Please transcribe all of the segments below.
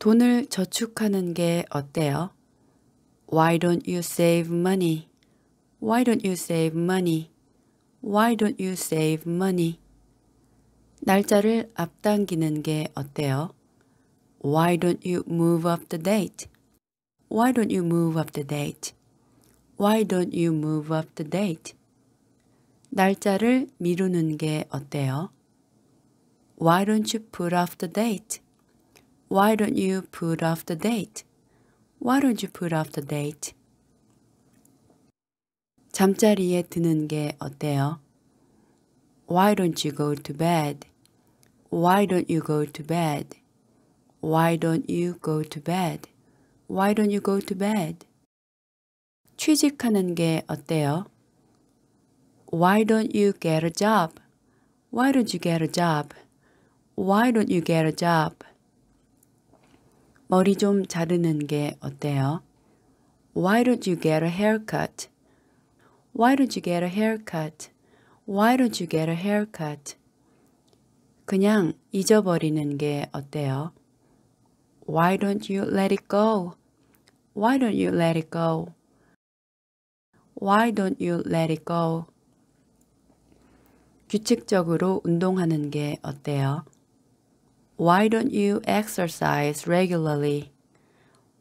돈을 저축하는 게 어때요? Why don't you save money? Why don't you save money? Why don't you save money? 날짜를 앞당기는 게 어때요? Why don't you move up the date? Why don't you move up the date? Why don't you move up the date? 날짜를 미루는 게 어때요? Why don't you put off the date? Why don't you put off the date? Why don't you put off the date? 잠자리에 드는 게 어때요? Why don't you go to bed? Why don't you go to bed? Why don't you go to bed? Why don't you go to bed? 취직하는 게 어때요? Why don't you get a job? Why don't you get a job? Why don't you get a job? 머리 좀 자르는 게 어때요? Why don't you get a haircut? Why don't you get a haircut? Why don't you get a haircut? 그냥 잊어버리는 게 어때요? Why don't you let it go? Why don't you let it go? Why don't you let it go? 규칙적으로 운동하는 게 어때요? Why don't you exercise regularly?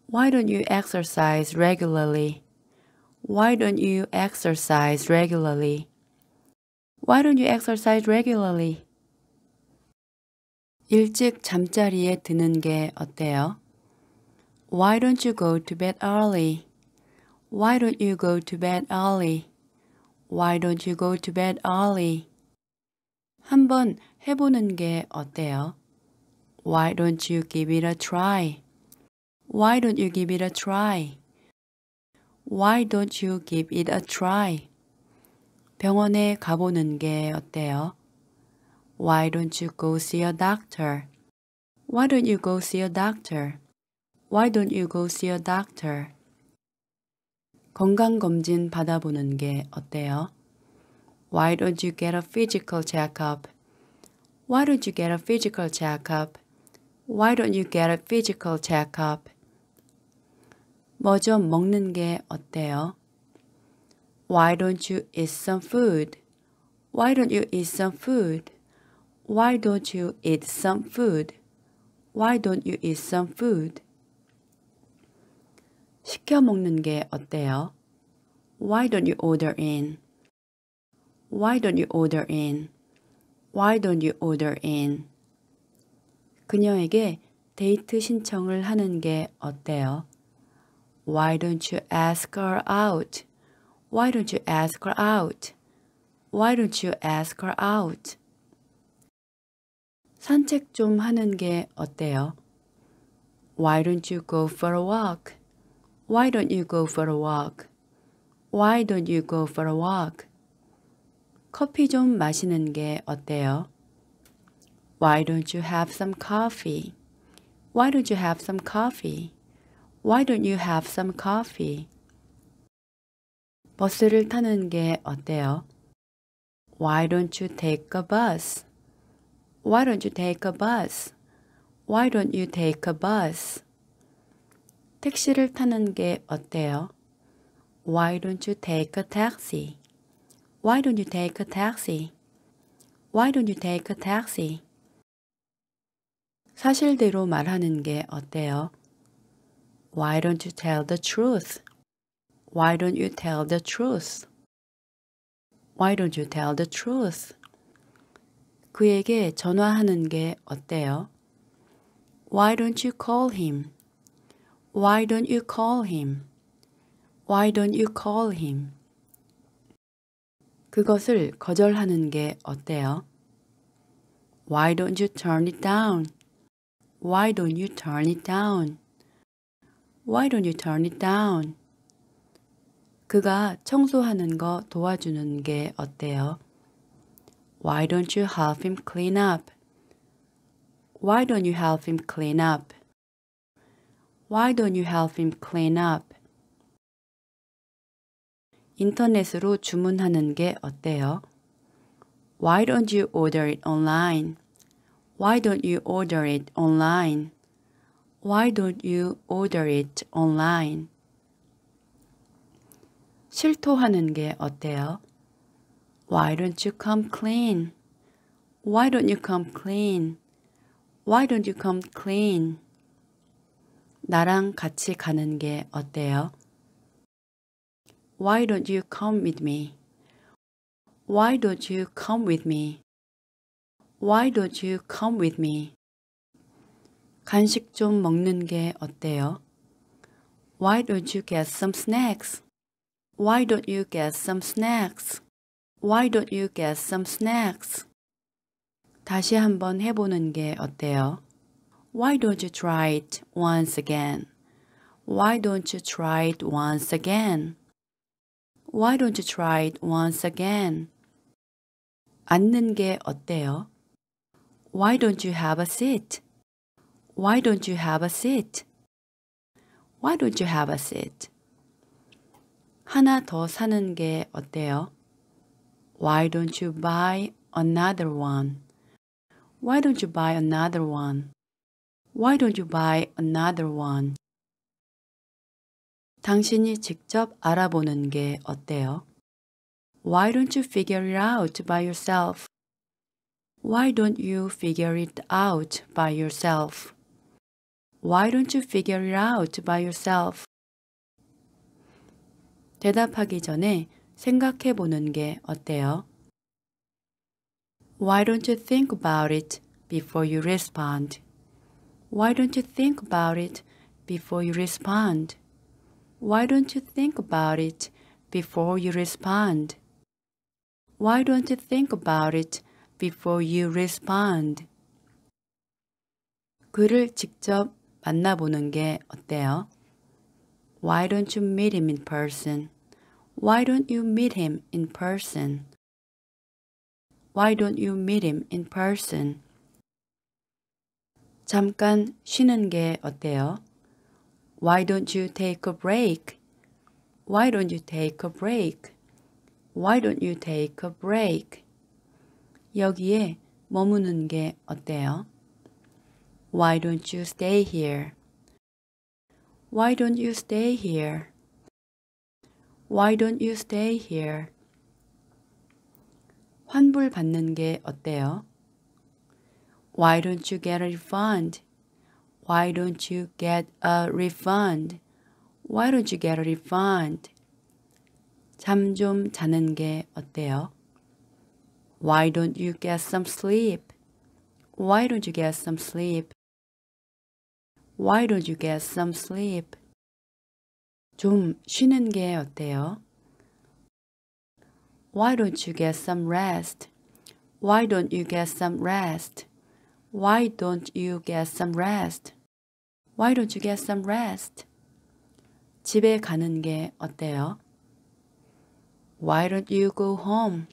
Why don't you exercise regularly? Why don't you exercise regularly? Why don't you exercise regularly? 일찍 잠자리에 드는 게 어때요? Why don't you go to bed early? Why don't you go to bed early? Why don't you go to bed early? 한번 해보는 게 어때요? Why don't you give it a try? Why don't you give it a try? Why don't you give it a try? 병원에 가보는 게 어때요? Why don't you go see a doctor? Why don't you go see a doctor? Why don't you go see a doctor? 건강검진 받아보는 게 어때요? Why don't you get a physical checkup? Why don't you get a physical checkup? Why don't you get a physical checkup? 뭐 먹는 게 어때요? Why don't you eat some food? Why don't you eat some food? Why don't you eat some food? Why don't you eat some food? 시켜 먹는 게 어때요? Why don't you order in? Why don't you order in? Why don't you order in? 그녀에게 데이트 신청을 하는 게 어때요? Why don't you ask her out? Why don't you ask her out? Why don't you ask her out? 산책 좀 하는 게 어때요? Why don't you go for a walk? Why don't you go for a walk? Why don't you go for a walk? 커피 좀 마시는 게 어때요? Why don't you have some coffee? Why don't you have some coffee? Why don't you have some coffee? 버스를 타는 게 어때요? Why don't you take a bus? Why don't you take a bus? Why don't you take a bus? 택시를 타는 게 어때요? Why don't you take a taxi? Why don't you take a taxi? Why don't you take a taxi? 사실대로 말하는 게 어때요? Why don't you tell the truth? Why don't you tell the truth? Why don't you tell the truth? 그에게 전화하는 게 어때요? Why don't you call him? Why don't you call him? Why don't you call him? 그것을 거절하는 게 어때요? Why don't you turn it down? Why don't you turn it down? Why don't you turn it down? 그가 청소하는 거 도와주는 게 어때요? Why don't you help him clean up? Why don't you help him clean up? Why don't you help him clean up? 인터넷으로 주문하는 게 어때요? Why don't you order it online? Why don't you order it online? Why don't you order it online? 실토하는 게 어때요? Why don't you come clean? Why don't you come clean? Why don't you come clean? 나랑 같이 가는 게 어때요? Why don't you come with me? Why don't you come with me? Why don't you come with me? 간식 좀 먹는 게 어때요? Why don't you get some snacks? Why don't you get some snacks? Why don't you get some snacks? 다시 한번 해보는 게 어때요? Why don't you try it once again? Why don't you try it once again? Why don't you try it once again? 앉는 게 어때요? Why don't you have a seat? Why don't you have a seat? Why don't you have a seat? 하나 더 사는 게 어때요? Why don't you buy another one? Why don't you buy another one? Why don't you buy another one? 당신이 직접 알아보는 게 어때요? Why don't you figure it out by yourself? Why don't you figure it out by yourself? Why don't you figure it out by yourself? 대답하기 전에 생각해 보는 게 어때요? Why don't you think about it before you respond? Why don't you think about it before you respond? Why don't you think about it before you respond? Why don't you think about it before you respond. 그를 직접 만나보는 게 어때요? Why don't you meet him in person? Why don't you meet him in person? Why don't you meet him in person? 잠깐 쉬는 게 어때요? Why don't you take a break? Why don't you take a break? Why don't you take a break? 여기에 머무는 게 어때요? Why don't you stay here? Why don't you stay here? Why don't you stay here? 환불 받는 게 어때요? Why don't you get a refund? Why don't you get a refund? Why don't you get a refund? 잠 좀 자는 게 어때요? Why don't you get some sleep? Why don't you get some sleep? Why don't you get some sleep? 좀 쉬는 게 어때요? Why don't you get some rest? Why don't you get some rest? Why don't you get some rest? Why don't you get some rest? 집에 가는 게 어때요? Why don't you go home?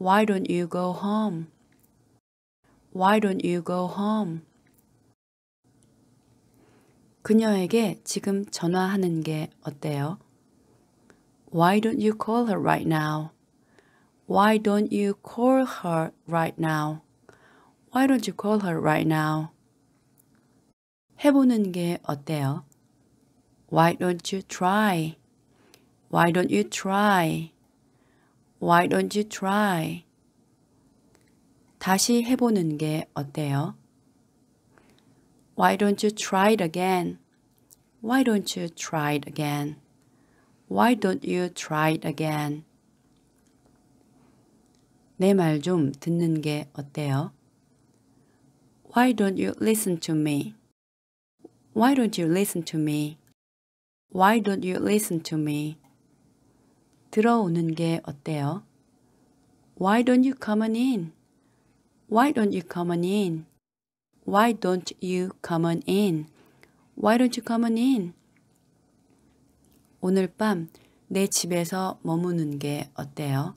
Why don't you go home? Why don't you go home? 그녀에게 지금 전화하는 게 어때요? Why don't you call her right now? Why don't you call her right now? Why don't you call her right now? 해보는 게 어때요? Why don't you try? Why don't you try? Why don't you try? 다시 해보는 게 어때요? Why don't you try it again? Why don't you try it again? Why don't you try it again? 내 말 좀 듣는 게 어때요? Why don't you listen to me? Why don't you listen to me? Why don't you listen to me? 들어오는 게 어때요? Why don't you come on in? Why don't you come on in? Why don't you come on in? Why don't you come on in? 오늘 밤 내 집에서 머무는 게 어때요?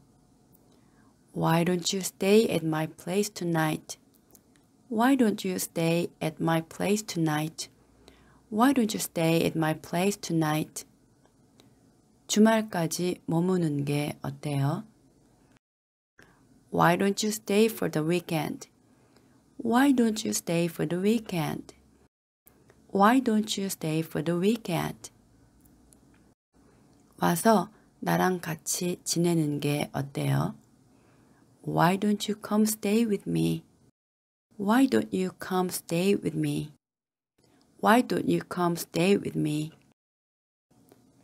Why don't you stay at my place tonight? Why don't you stay at my place tonight? Why don't you stay at my place tonight? 주말까지 머무는 게 어때요? Why don't you stay for the weekend? Why don't you stay for the weekend? Why don't you stay for the weekend? 와서 나랑 같이 지내는 게 어때요? Why don't you come stay with me? Why don't you come stay with me? Why don't you come stay with me?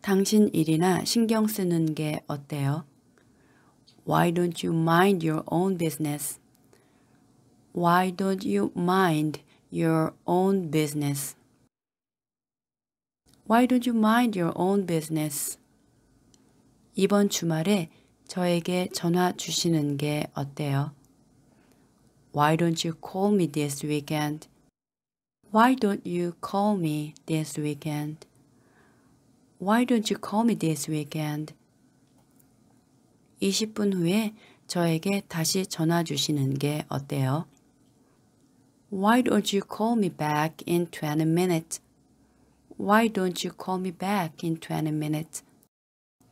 당신 일이나 신경 쓰는 게 어때요? Why don't you mind your own business? Why don't you mind your own business? Why don't you mind your own business? 이번 주말에 저에게 전화 주시는 게 어때요? Why don't you call me this weekend? Why don't you call me this weekend? Why don't you call me this weekend? 20분 후에 저에게 다시 전화 주시는 게 어때요? Why don't you call me back in 20 minutes? Why don't you call me back in 20 minutes?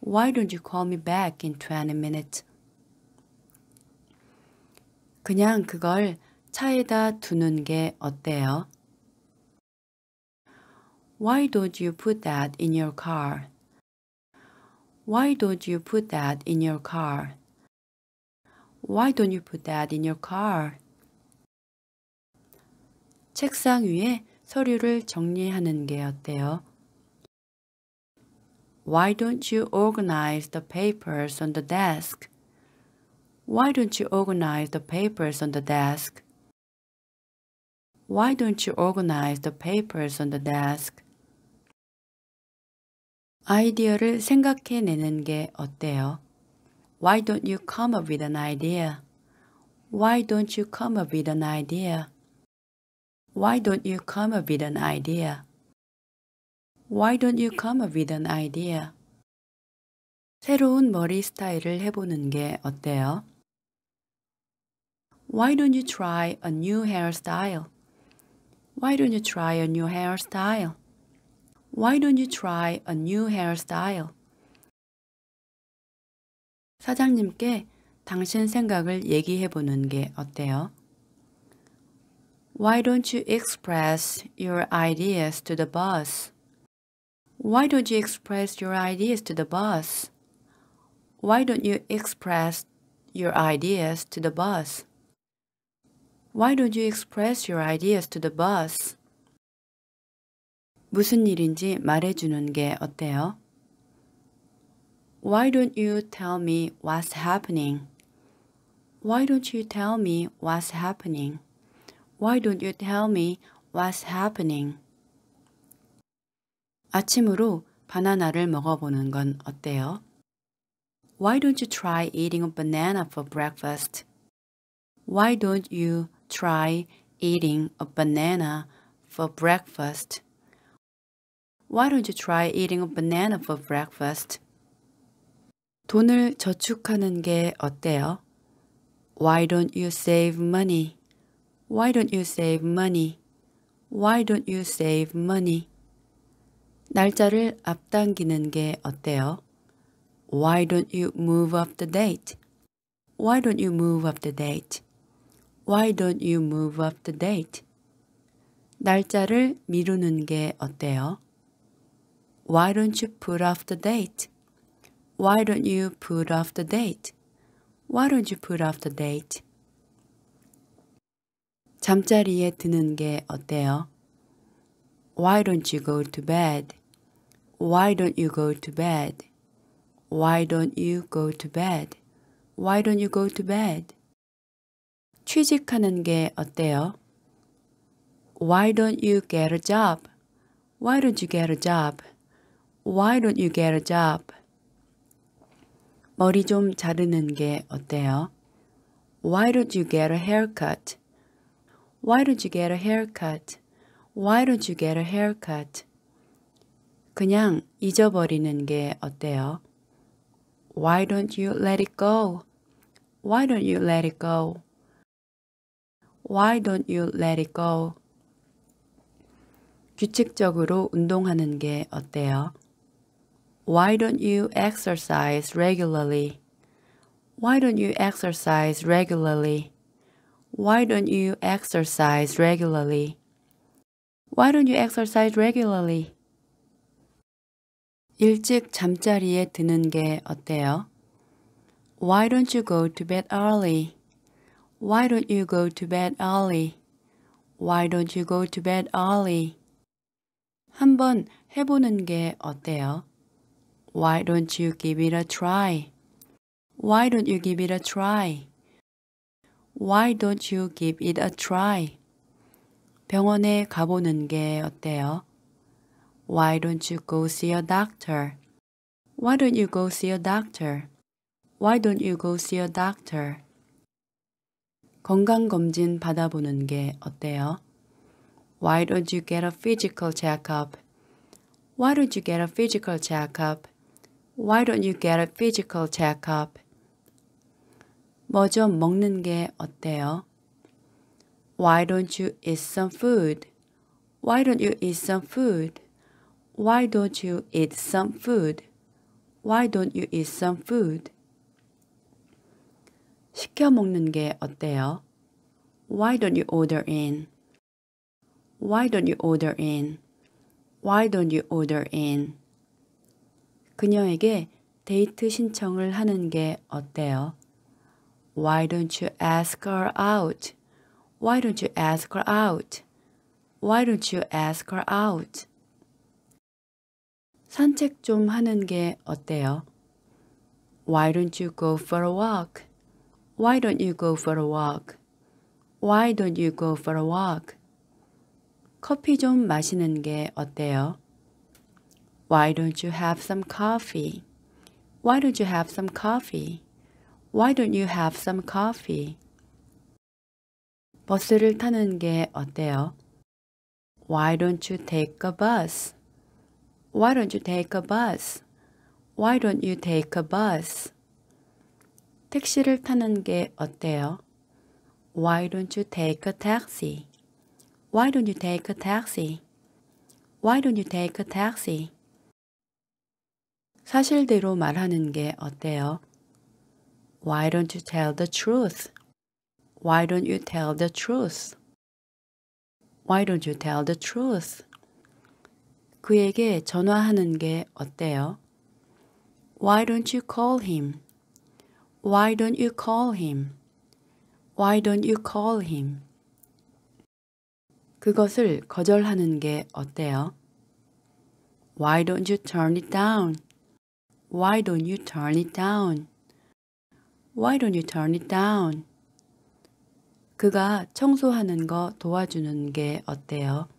Why don't you call me back in 20 minutes? 그냥 그걸 차에다 두는 게 어때요? Why don't you put that in your car? Why don't you put that in your car? Why don't you put that in your car? 책상 위에 서류를 정리하는 게 어때요? Why don't you organize the papers on the desk? Why don't you organize the papers on the desk? Why don't you organize the papers on the desk? 아이디어를 생각해내는 게 어때요? Why don't you come up with an idea? Why don't you come up with an idea? Why don't you come up with an idea? Why don't you come up with an idea? 새로운 머리 스타일을 해보는 게 어때요? Why don't you try a new hairstyle? Why don't you try a new hairstyle? Why don't you try a new hairstyle? 사장님께 당신 생각을 얘기해 보는 게 어때요? Why don't you express your ideas to the boss? Why don't you express your ideas to the boss? Why don't you express your ideas to the boss? Why don't you express your ideas to the boss? 무슨 일인지 말해주는 게 어때요? Why don't you tell me what's happening? Why don't you tell me what's happening? Why don't you tell me what's happening? 아침으로 바나나를 먹어보는 건 어때요? Why don't you try eating a banana for breakfast? Why don't you try eating a banana for breakfast? Why don't you try eating a banana for breakfast? 돈을 저축하는 게 어때요? Why don't you save money? Why don't you save money? Why don't you save money? 날짜를 앞당기는 게 어때요? Why don't you move up the date? Why don't you move up the date? Why don't you move up the date? 날짜를 미루는 게 어때요? Why don't you put off the date? Why don't you put off the date? Why don't you put off the date? 잠자리에 드는 게 어때요? Why don't you go to bed? Why don't you go to bed? Why don't you go to bed? Why don't you go to bed? 취직하는 게 어때요? Why don't you get a job? Why don't you get a job? Why don't you get a job? 머리 좀 자르는 게 어때요? Why don't you get a haircut? Why don't you get a haircut? Why don't you get a haircut? 그냥 잊어버리는 게 어때요? Why don't you let it go? Why don't you let it go? Why don't you let it go? 규칙적으로 운동하는 게 어때요? Why don't you exercise regularly? Why don't you exercise regularly? Why don't you exercise regularly? Why don't you exercise regularly? 일찍 잠자리에 드는 게 어때요? Why don't you go to bed early? Why don't you go to bed early? Why don't you go to bed early? 한번 해보는 게 어때요? Why don't you give it a try? Why don't you give it a try? Why don't you give it a try? 병원에 가보는 게 어때요? Why don't you go see a doctor? Why don't you go see a doctor? Why don't you go see a doctor? 건강검진 받아보는 게 어때요? Why don't you get a physical checkup? Why don't you get a physical checkup? Why don't you get a physical checkup? 뭐 먹는 게 어때요? Why don't you eat some food? Why don't you eat some food? Why don't you eat some food? Why don't you eat some food? 시켜 먹는 게 어때요? Why don't you order in? Why don't you order in? Why don't you order in? 그녀에게 데이트 신청을 하는 게 어때요? Why don't you ask her out? Why don't you ask her out? Why don't you ask her out? 산책 좀 하는 게 어때요? Why don't you go for a walk? Why don't you go for a walk? Why don't you go for a walk? 커피 좀 마시는 게 어때요? Why don't you have some coffee? Why don't you have some coffee? Why don't you have some coffee? 버스를 타는 게 어때요? Why don't you take a bus? Why don't you take a bus? Why don't you take a bus? 택시를 타는 게 어때요? Why don't you take a taxi? Why don't you take a taxi? Why don't you take a taxi? 사실대로 말하는 게 어때요? Why don't you tell the truth? Why don't you tell the truth? Why don't you tell the truth? 그에게 전화하는 게 어때요? Why don't you call him? Why don't you call him? Why don't you call him? 그것을 거절하는 게 어때요? Why don't you turn it down? Why don't you turn it down? Why don't you turn it down? 그가 청소하는 거 도와주는 게 어때요?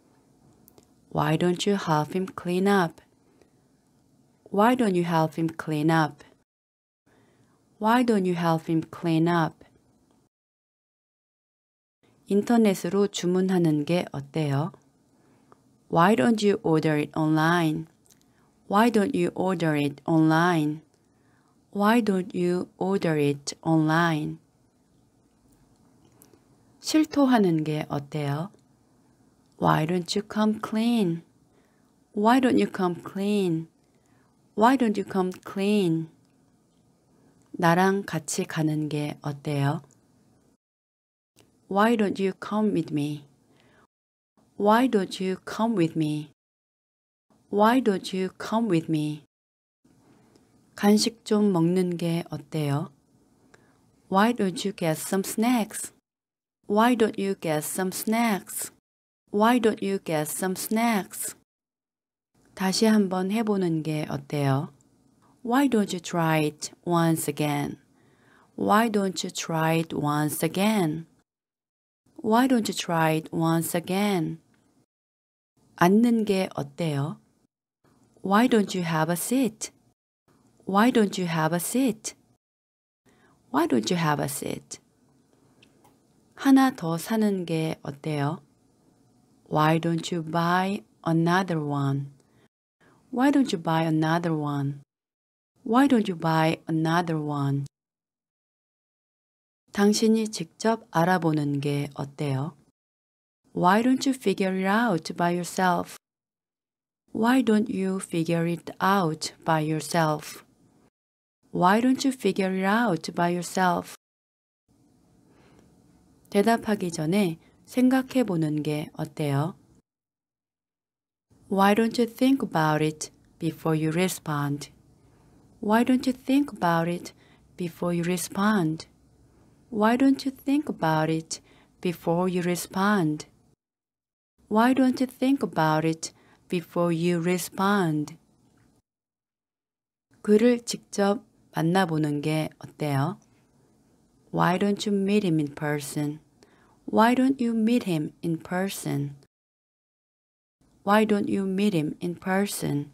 Why don't you help him clean up? Why don't you help him clean up? Why don't you help him clean up? 인터넷으로 주문하는 게 어때요? Why don't you order it online? Why don't you order it online? Why don't you order it online? 실토하는 게 어때요? Why don't you come clean? Why don't you come clean? Why don't you come clean? 나랑 같이 가는 게 어때요? Why don't you come with me? Why don't you come with me? Why don't you come with me? 간식 좀 먹는 게 어때요? Why don't you get some snacks? Why don't you get some snacks? Why don't you get some snacks? 다시 한번 해보는 게 어때요? Why don't you try it once again? Why don't you try it once again? Why don't you try it once again? 앉는 게 어때요? Why don't you have a seat? Why don't you have a seat? Why don't you have a seat? 하나 더 사는 게 어때요? Why don't you buy another one? Why don't you buy another one? Why don't you buy another one? 당신이 직접 알아보는 게 어때요? Why don't you figure it out by yourself? Why don't you figure it out by yourself? Why don't you figure it out by yourself? 대답하기 전에 생각해 보는 게 어때요? Why don't you think about it before you respond? Why don't you think about it before you respond? Why don't you think about it before you respond? Why don't you think about it before you respond. 그를 직접 만나보는 게 어때요? Why don't you meet him in person? Why don't you meet him in person? Why don't you meet him in person?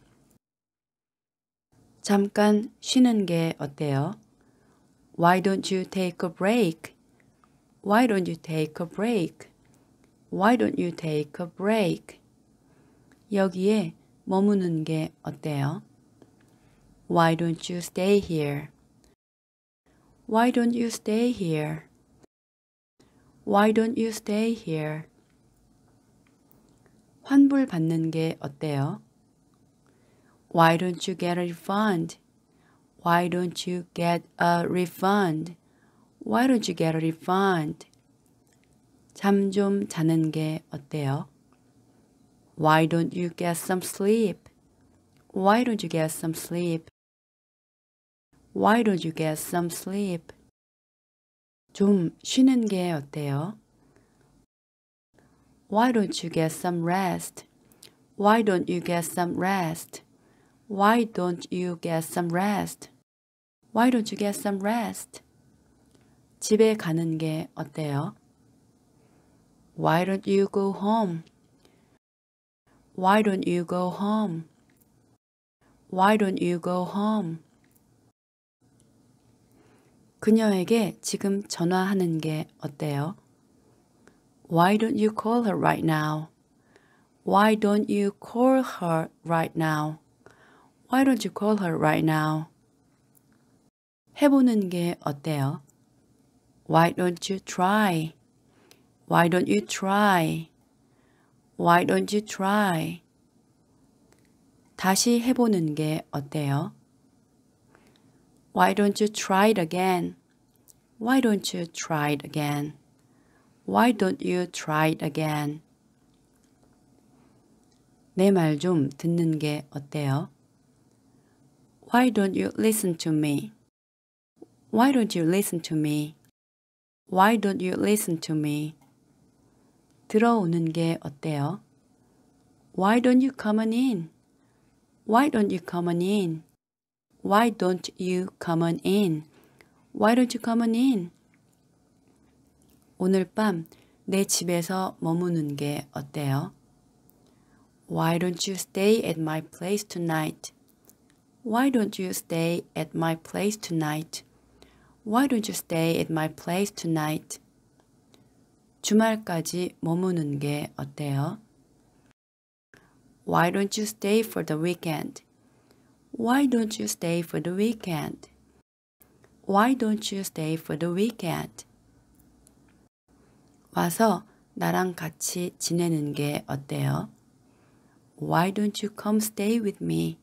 잠깐 쉬는 게 어때요? Why don't you take a break? Why don't you take a break? Why don't you take a break? 여기에 머무는 게 어때요? Why don't you stay here? Why don't you stay here? Why don't you stay here? 환불 받는 게 어때요? Why don't you get a refund? Why don't you get a refund? Why don't you get a refund? 잠 좀 자는 게 어때요? Why don't you get some sleep? Why don't you get some sleep? Why don't you get some sleep? 좀 쉬는 게 어때요? Why don't you get some rest? Why don't you get some rest? Why don't you get some rest? Why don't you get some rest? 집에 가는 게 어때요? Why don't you go home? Why don't you go home? Why don't you go home? 그녀에게 지금 전화하는 게 어때요? Why don't you call her right now? Why don't you call her right now? Why don't you call her right now? 해보는 게 어때요? Why don't you try? Why don't you try? Why don't you try? 다시 해보는 게 어때요? Why don't you try it again? Why don't you try it again? Why don't you try it again? 내 말 좀 듣는 게 어때요? Why don't you listen to me? Why don't you listen to me? Why don't you listen to me? 들어오는 게 어때요? Why don't you come on in? Why don't you come on in? Why don't you come on in? Why don't you come on in? 오늘 밤 내 집에서 머무는 게 어때요? Why don't you stay at my place tonight? Why don't you stay at my place tonight? Why don't you stay at my place tonight? 주말까지 머무는 게 어때요? Why don't you stay for the weekend? Why don't you stay for the weekend? Why don't you stay for the weekend? 와서 나랑 같이 지내는 게 어때요? Why don't you come stay with me?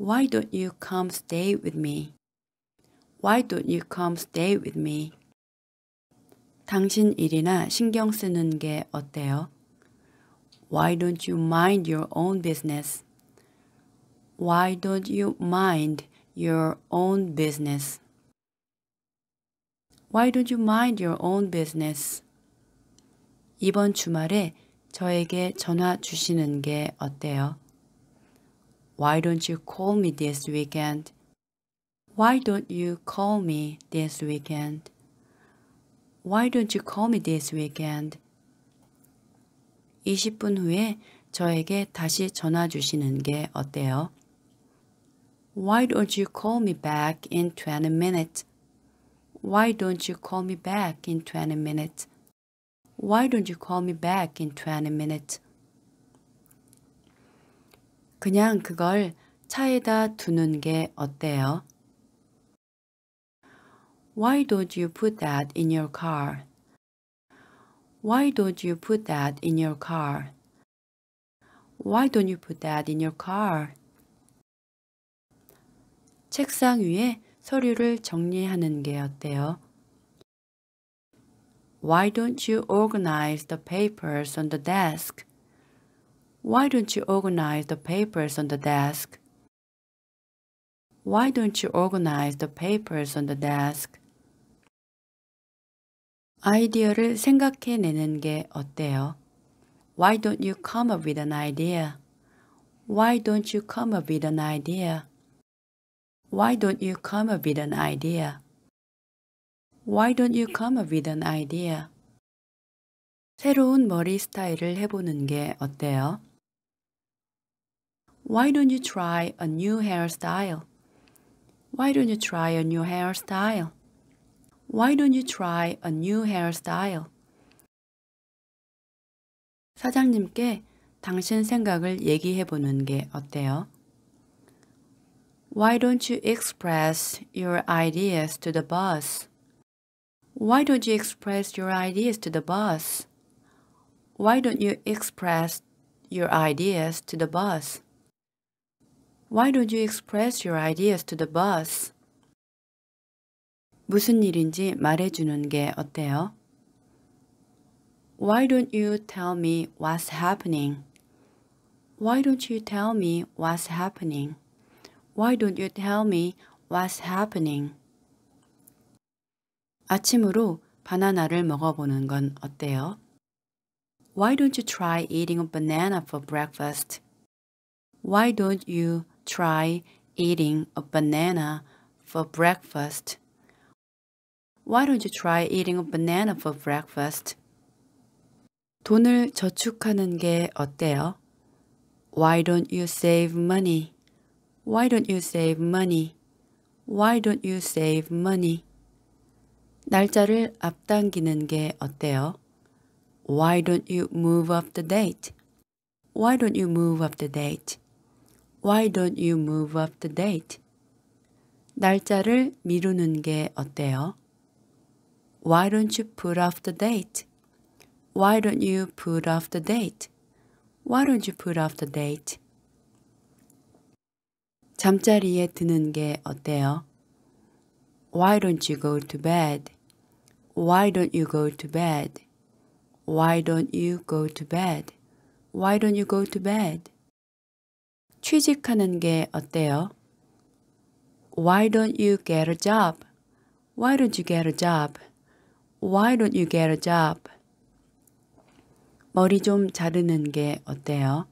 Why don't you come stay with me? Why don't you come stay with me? 당신 일이나 신경 쓰는 게 어때요? Why don't you mind your own business? Why don't you mind your own business? Why don't you mind your own business? 이번 주말에 저에게 전화 주시는 게 어때요? Why don't you call me this weekend? Why don't you call me this weekend? Why don't you call me this weekend? 20분 후에 저에게 다시 전화 주시는 게 어때요? Why don't you call me back in 20 minutes? Why don't you call me back in 20 minutes? Why don't you call me back in 20 minutes? 그냥 그걸 차에다 두는 게 어때요? Why don't you put that in your car? Why don't you put that in your car? Why don't you put that in your car? 책상 위에 서류를 정리하는 게 어때요? Why don't you organize the papers on the desk? Why don't you organize the papers on the desk? Why don't you organize the papers on the desk? 아이디어를 생각해내는 게 어때요? Why don't you come up with an idea? Why don't you come up with an idea? Why don't you come up with an idea? Why don't you come up with an idea? 새로운 머리 스타일을 해보는 게 어때요? Why don't you try a new hairstyle? Why don't you try a new hairstyle? Why don't you try a new hairstyle? 사장님께 당신 생각을 얘기해 보는 게 어때요? Why don't you express your ideas to the boss? Why don't you express your ideas to the boss? Why don't you express your ideas to the boss? Why don't you express your ideas to the boss? 무슨 일인지 말해주는 게 어때요? Why don't you tell me what's happening? Why don't you tell me what's happening? Why don't you tell me what's happening? 아침으로 바나나를 먹어보는 건 어때요? Why don't you try eating a banana for breakfast? Why don't you try eating a banana for breakfast? Why don't you try eating a banana for breakfast? 돈을 저축하는 게 어때요? Why don't you save money? Why don't you save money? Why don't you save money? 날짜를 앞당기는 게 어때요? Why don't you move up the date? Why don't you move up the date? Why don't you move up the date? 날짜를 미루는 게 어때요? Why don't you put off the date? Why don't you put off the date? Why don't you put off the date? 잠자리에 드는 게 어때요? Why don't you go to bed? Why don't you go to bed? Why don't you go to bed? Why don't you go to bed? 취직하는 게 어때요? Why don't you get a job? Why don't you get a job? Why don't you get a job? 머리 좀 자르는 게 어때요?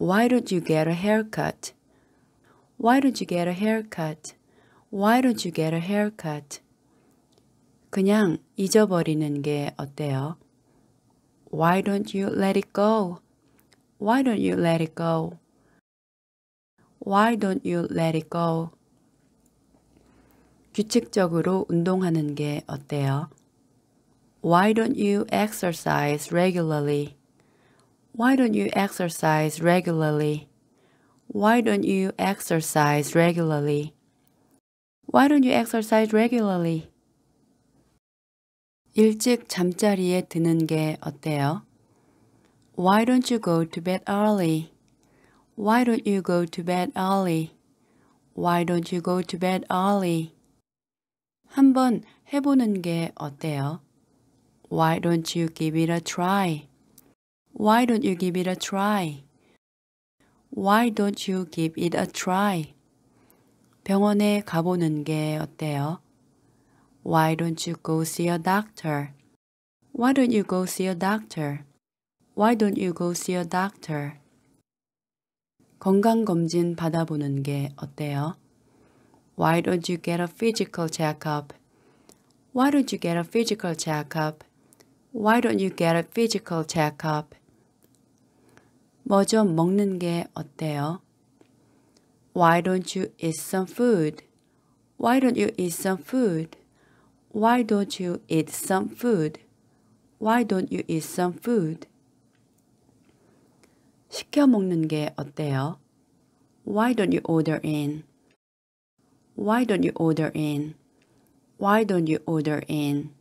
Why don't you get a haircut? Why don't you get a haircut? Why don't you get a haircut? 그냥 잊어버리는 게 어때요? Why don't you let it go? Why don't you let it go? Why don't you let it go? 규칙적으로 운동하는 게 어때요? Why don't you exercise regularly? Why don't you exercise regularly? Why don't you exercise regularly? Why don't you exercise regularly? 일찍 잠자리에 드는 게 어때요? Why don't you go to bed early? Why don't you go to bed early? Why don't you go to bed early? 한번 해보는 게 어때요? Why don't you give it a try? Why don't you give it a try? Why don't you give it a try? 병원에 가보는 게 어때요? Why don't you go see a doctor? Why don't you go see a doctor? Why don't you go see a doctor? 건강검진 받아보는 게 어때요? Why don't you get a physical checkup? Why don't you get a physical checkup? Why don't you get a physical checkup? 뭐 먹는 게 어때요? Why don't you eat some food? Why don't you eat some food? Why don't you eat some food? Why don't you eat some food? 시켜 먹는 게 어때요? Why don't you order in? Why don't you order in? Why don't you order in?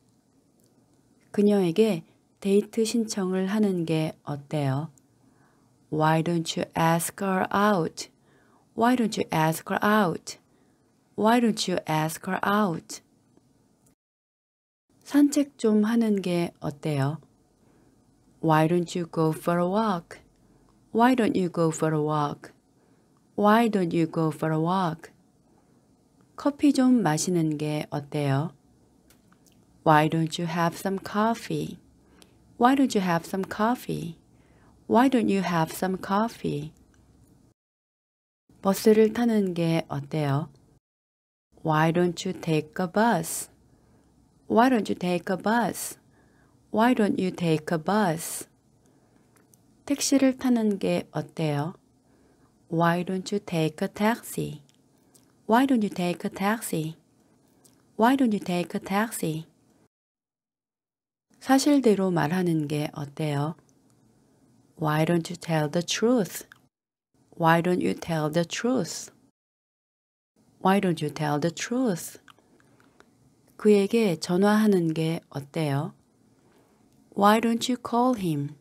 그녀에게 데이트 신청을 하는 게 어때요? Why don't you ask her out? Why don't you ask her out? Why don't you ask her out? 산책 좀 하는 게 어때요? Why don't you go for a walk? Why don't you go for a walk? Why don't you go for a walk? 커피 좀 마시는 게 어때요? Why don't you have some coffee? Why don't you have some coffee? Why don't you have some coffee? 버스를 타는 게 어때요? Why don't you take a bus? Why don't you take a bus? Why don't you take a bus? 택시를 타는 게 어때요? Why don't you take a taxi? Why don't you take a taxi? Why don't you take a taxi? 사실대로 말하는 게 어때요? Why don't you tell the truth? Why don't you tell the truth? Why don't you tell the truth? 그에게 전화하는 게 어때요? Why don't you call him?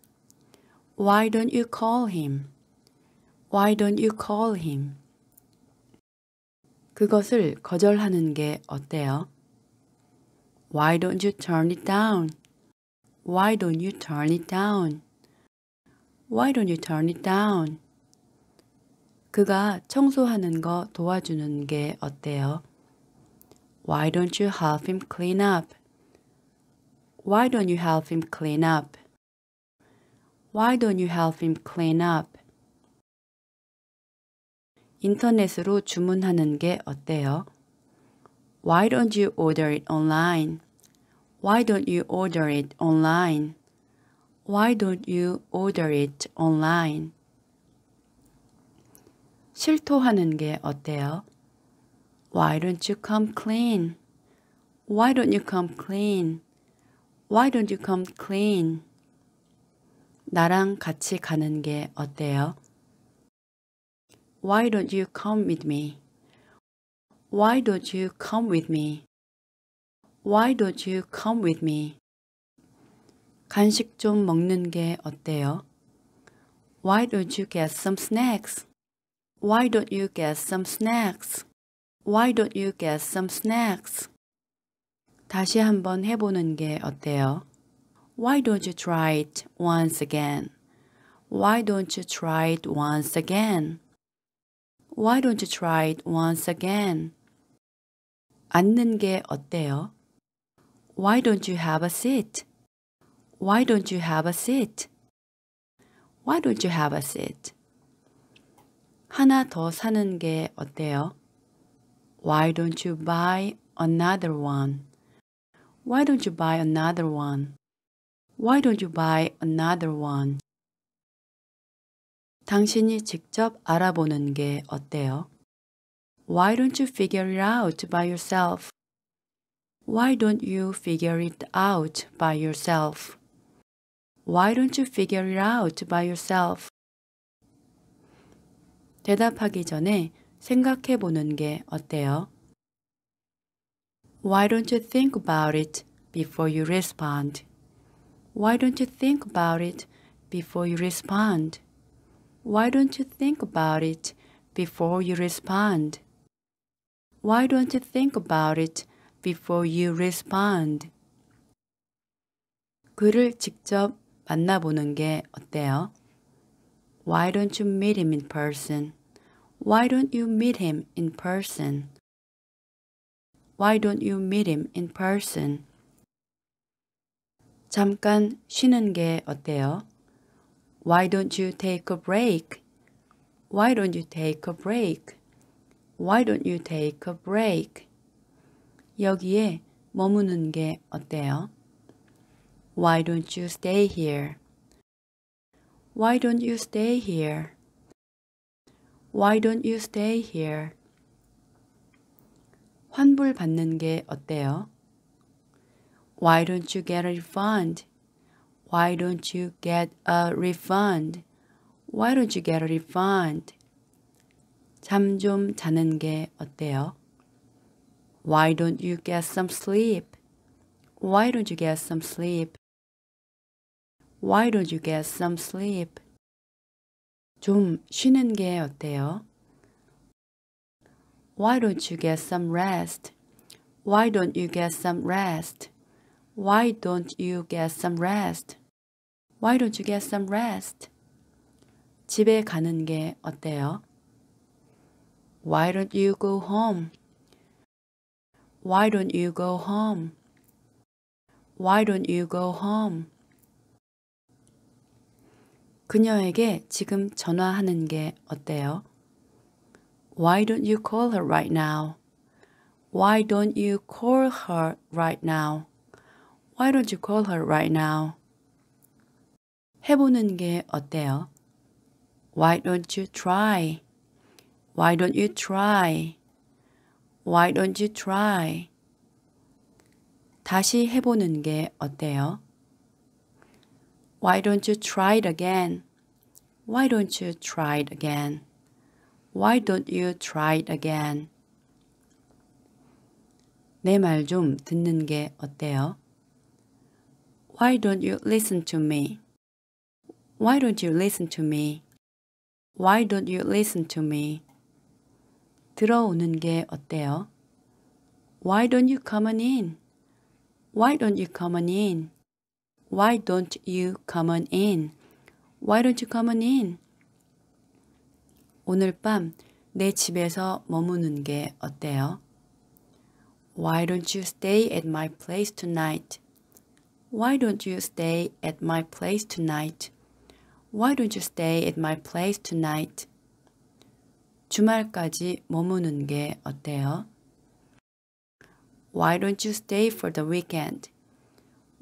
Why don't you call him? Why don't you call him? 그것을 거절하는 게 어때요? Why don't you turn it down? Why don't you turn it down? Why don't you turn it down? 그가 청소하는 거 도와주는 게 어때요? Why don't you help him clean up? Why don't you help him clean up? Why don't you help him clean up? 인터넷으로 주문하는 게 어때요? Why don't you order it online? Why don't you order it online? Why don't you order it online? 실토하는 게 어때요? Why don't you come clean? Why don't you come clean? Why don't you come clean? 나랑 같이 가는 게 어때요? Why don't you come with me? Why don't you come with me? Why don't you come with me? 간식 좀 먹는 게 어때요? Why don't you get some snacks? Why don't you get some snacks? Why don't you get some snacks? 다시 한번 해보는 게 어때요? Why don't you try it once again? Why don't you try it once again? Why don't you try it once again? 앉는 게 어때요? Why don't you have a seat? Why don't you have a seat? Why don't you have a seat? 하나 더 사는 게 어때요? Why don't you buy another one? Why don't you buy another one? Why don't you buy another one? 당신이 직접 알아보는 게 어때요? Why don't you figure it out by yourself? Why don't you figure it out by yourself? Why don't you figure it out by yourself? 대답하기 전에 생각해 보는 게 어때요? Why don't you think about it before you respond? Why don't you think about it before you respond? Why don't you think about it before you respond? Why don't you think about it before you respond. 그를 직접 만나보는 게 어때요? Why don't you meet him in person? Why don't you meet him in person? Why don't you meet him in person? 잠깐 쉬는 게 어때요? Why don't you take a break? Why don't you take a break? Why don't you take a break? 여기에 머무는 게 어때요? Why don't you stay here? Why don't you stay here? Why don't you stay here? 환불 받는 게 어때요? Why don't you get a refund? Why don't you get a refund? Why don't you get a refund? 잠 좀 자는 게 어때요? Why don't you get some sleep? Why don't you get some sleep? Why don't you get some sleep? 좀 쉬는 게 어때요? Why don't you get some rest? Why don't you get some rest? Why don't you get some rest? Why don't you get some rest? 집에 가는 게 어때요? Why don't you go home? Why don't you go home? Why don't you go home? 그녀에게 지금 전화하는 게 어때요? Why don't you call her right now? Why don't you call her right now? Why don't you call her right now? 해보는 게 어때요? Why don't you try? Why don't you try? Why don't you try? 다시 해보는 게 어때요? Why don't you try it again? Why don't you try it again? Why don't you try it again? 내 말 좀 듣는 게 어때요? Why don't you listen to me? Why don't you listen to me? Why don't you listen to me? 들어오는 게 어때요? Why don't you come on in? Why don't you come on in? Why don't you come on in? Why don't you come on in? 오늘 밤 내 집에서 머무는 게 어때요? Why don't you stay at my place tonight? Why don't you stay at my place tonight? Why don't you stay at my place tonight? 주말까지 머무는 게 어때요? Why don't you stay for the weekend?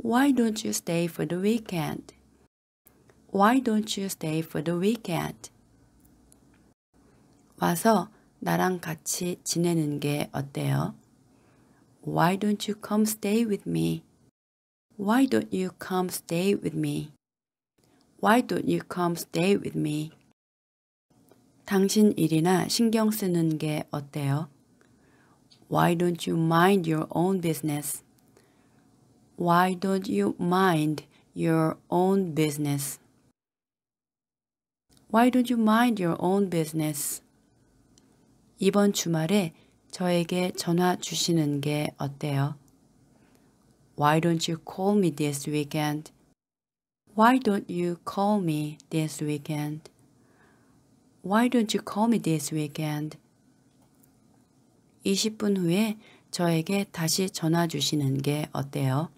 Why don't you stay for the weekend? Why don't you stay for the weekend? 와서 나랑 같이 지내는 게 어때요? Why don't you come stay with me? Why don't you come stay with me? Why don't you come stay with me? 당신 일이나 신경 쓰는 게 어때요? Why don't you mind your own business? Why don't you mind your own business? Why don't you mind your own business? 이번 주말에 저에게 전화 주시는 게 어때요? Why don't you call me this weekend? Why don't you call me this weekend? Why don't you call me this weekend? 20분 후에 저에게 다시 전화 주시는 게 어때요?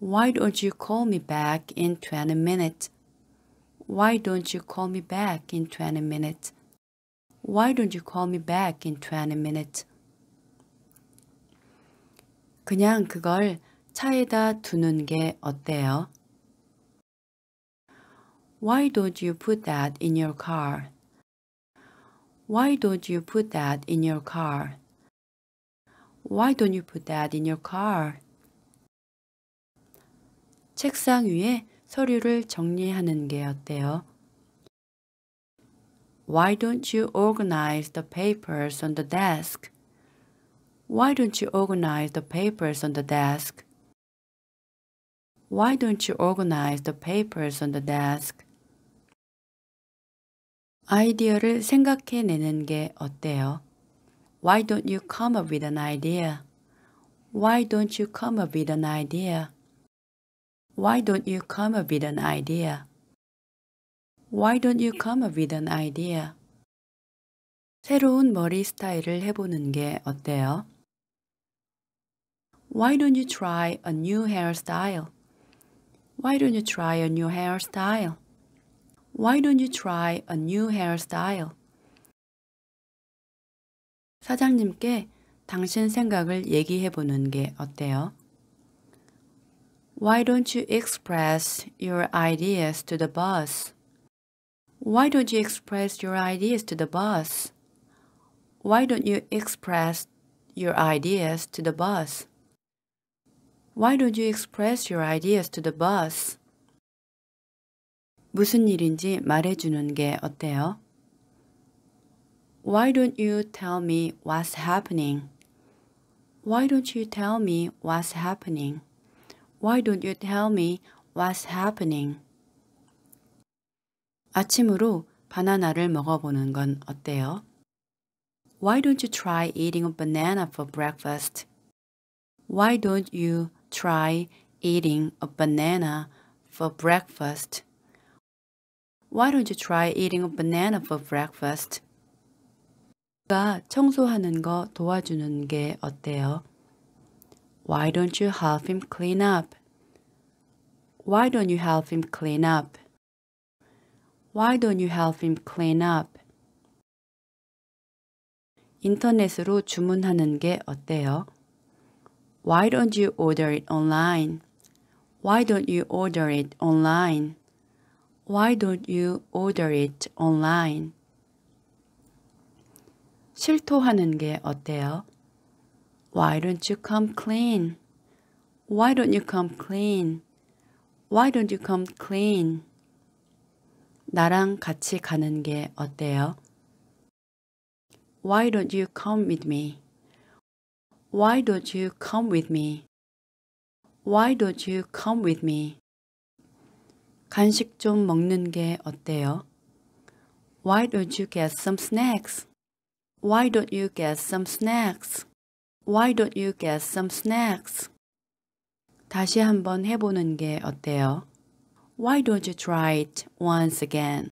Why don't you call me back in 20 minutes? Why don't you call me back in 20 minutes? Why don't you call me back in 20 minutes? 그냥 그걸 차에다 두는 게 어때요? Why don't you put that in your car? Why don't you put that in your car? Why don't you put that in your car? 책상 위에 서류를 정리하는 게 어때요? Why don't you organize the papers on the desk? Why don't you organize the papers on the desk? Why don't you organize the papers on the desk? 아이디어를 생각해내는 게 어때요? Why don't you come up with an idea? Why don't you come up with an idea? Why don't you come up with an idea? Why don't you come up with an idea? 새로운 머리 스타일을 해보는 게 어때요? Why don't you try a new hairstyle? Why don't you try a new hairstyle? Why don't you try a new hairstyle? 사장님께 당신 생각을 얘기해 보는 게 어때요? Why don't you express your ideas to the boss? Why don't you express your ideas to the boss? Why don't you express your ideas to the boss? Why don't you express your ideas to the boss? 무슨 일인지 말해주는 게 어때요? Why don't you tell me what's happening? Why don't you tell me what's happening? Why don't you tell me what's happening? 아침으로 바나나를 먹어보는 건 어때요? Why don't you try eating a banana for breakfast? Why don't you try eating a banana for breakfast? Why don't you try eating a banana for breakfast? 가 청소하는 거 도와주는 게 어때요? Why don't you help him clean up? Why don't you help him clean up? Why don't you help him clean up? 인터넷으로 주문하는 게 어때요? Why don't you order it online? Why don't you order it online? Why don't you order it online? 실토하는 게 어때요? Why don't you come clean? Why don't you come clean? Why don't you come clean? 나랑 같이 가는 게 어때요? Why don't you come with me? Why don't you come with me? Why don't you come with me? 간식 좀 먹는 게 어때요? Why don't you get some snacks? Why don't you get some snacks? Why don't you get some snacks? 다시 한번 해보는 게 어때요? Why don't you try it once again?